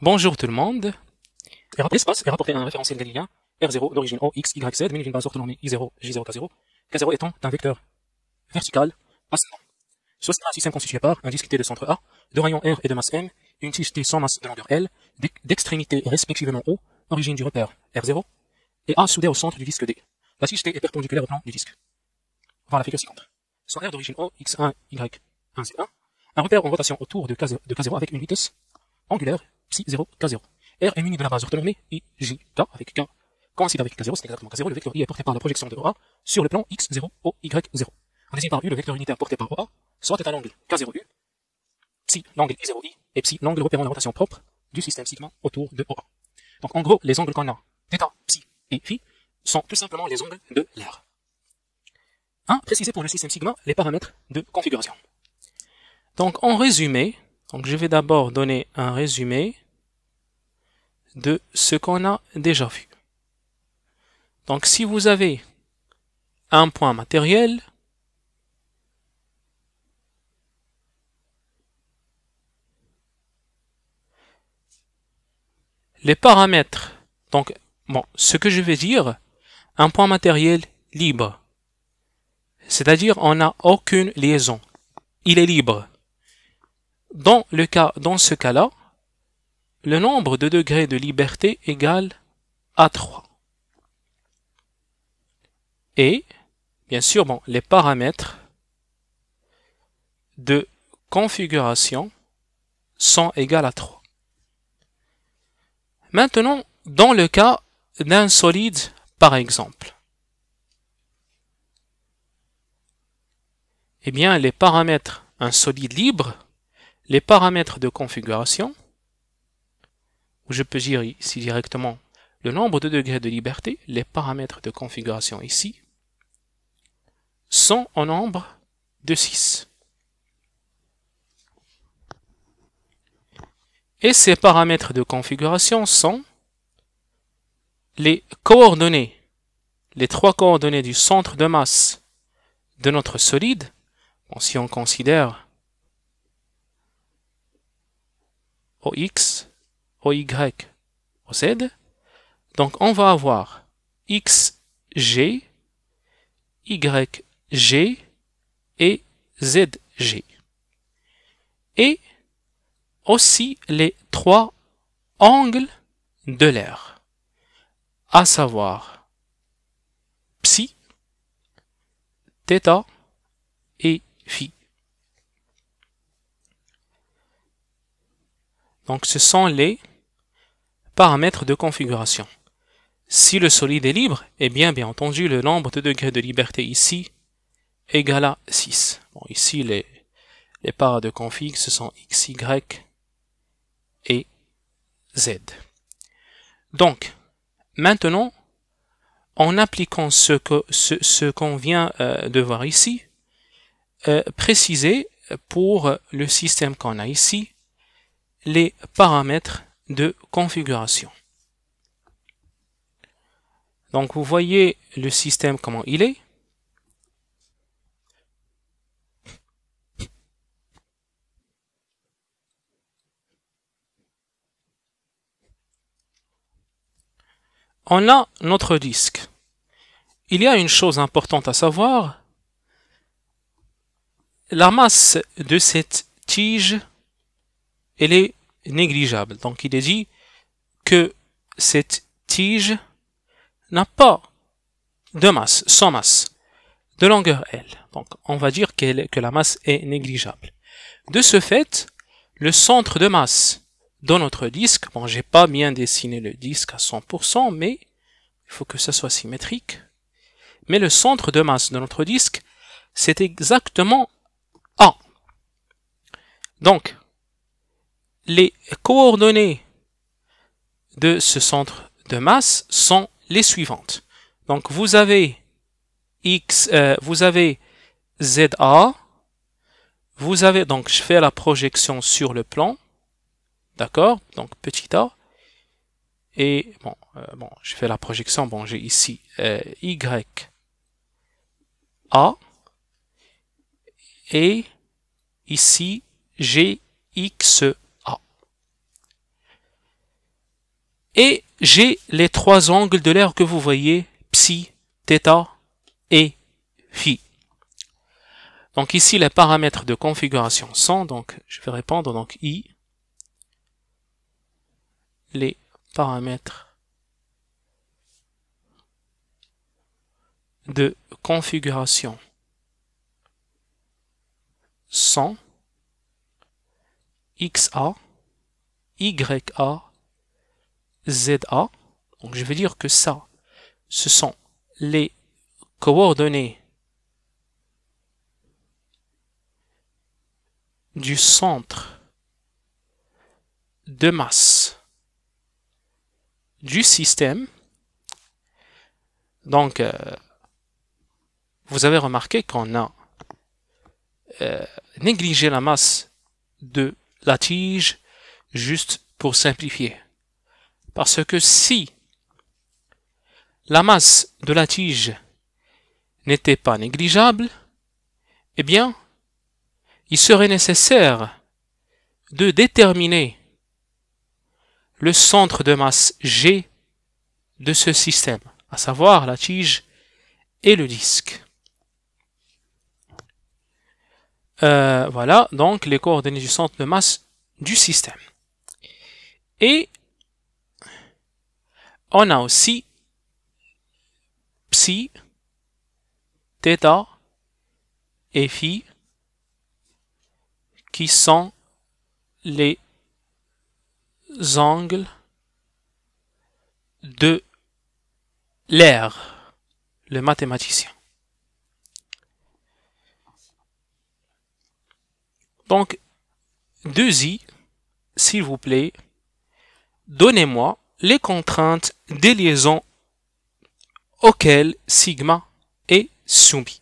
Bonjour tout le monde. espace est rapporté à un référentiel galiléen R0 d'origine OXYZ, mais d'une base orthonormée I0, J0K0, K0 étant un vecteur vertical ascendant. Ce système constitué par un disque T de centre A, de rayon R et de masse M, une tige T sans masse de longueur L, d'extrémité respectivement O, origine du repère R0, et A soudée au centre du disque D. La tige T est perpendiculaire au plan du disque. Voir la figure suivante. Son R d'origine O, X1, Y1, Z1, un repère en rotation autour de K0 avec une vitesse angulaire psi 0, k0. R est muni de la base orthonormée i, k avec k coïncide avec k0, c'est exactement k0, le vecteur i est porté par la projection de OA sur le plan x0, O, y0. On désigne par u le vecteur unitaire porté par OA, soit est un angle k0u, psi l'angle i0i, et psi l'angle repérant la rotation propre du système sigma autour de OA. Donc en gros, les angles qu'on a, θ, psi et phi, sont tout simplement les angles de l'air. 1. Préciser pour le système sigma les paramètres de configuration. Donc en résumé, donc je vais d'abord donner un résumé de ce qu'on a déjà vu. Donc si vous avez un point matériel, les paramètres, donc bon, ce que je vais dire, un point matériel libre, c'est-à-dire on n'a aucune liaison, il est libre. Dans, le cas, dans ce cas-là, le nombre de degrés de liberté égale à 3. Et, bien sûr, bon, les paramètres de configuration sont égales à 3. Maintenant, dans le cas d'un solide, par exemple, eh bien, les paramètres, un solide libre, les paramètres de configuration je peux gérer ici directement le nombre de degrés de liberté, les paramètres de configuration ici, sont au nombre de 6. Et ces paramètres de configuration sont les coordonnées, les trois coordonnées du centre de masse de notre solide. Bon, si on considère OX, y, au Z. Donc on va avoir XG, YG et ZG. Et aussi les trois angles de l'air, à savoir psi, θ et phi. Donc ce sont les Paramètres de configuration. Si le solide est libre, eh bien, bien entendu, le nombre de degrés de liberté ici égale à 6. Bon, ici, les, les de config, ce sont x, y et z. Donc, maintenant, en appliquant ce qu'on ce, ce vient euh, de voir ici, euh, préciser pour le système qu'on a ici les paramètres de configuration. Donc vous voyez le système comment il est. On a notre disque. Il y a une chose importante à savoir. La masse de cette tige, elle est négligeable. Donc il est dit que cette tige n'a pas de masse, sans masse, de longueur L. Donc on va dire que la masse est négligeable. De ce fait, le centre de masse dans notre disque, bon j'ai pas bien dessiné le disque à 100%, mais il faut que ça soit symétrique, mais le centre de masse de notre disque, c'est exactement A. Donc, les coordonnées de ce centre de masse sont les suivantes. Donc vous avez x, euh, vous avez ZA, vous avez, donc je fais la projection sur le plan, d'accord, donc petit a, et bon, euh, bon, je fais la projection, bon j'ai ici euh, y, a, et ici j'ai x, Et j'ai les trois angles de l'air que vous voyez, psi, θ et phi. Donc ici, les paramètres de configuration sont, donc je vais répondre, donc i, les paramètres de configuration sont xa, ya, ZA. Donc je vais dire que ça, ce sont les coordonnées du centre de masse du système. Donc, euh, vous avez remarqué qu'on a euh, négligé la masse de la tige juste pour simplifier. Parce que si la masse de la tige n'était pas négligeable, eh bien, il serait nécessaire de déterminer le centre de masse G de ce système, à savoir la tige et le disque. Euh, voilà donc les coordonnées du centre de masse du système. Et on a aussi psi, Theta et phi qui sont les angles de l'air, le mathématicien. Donc, deux i s'il vous plaît, donnez-moi les contraintes des liaisons auxquelles sigma est soumis.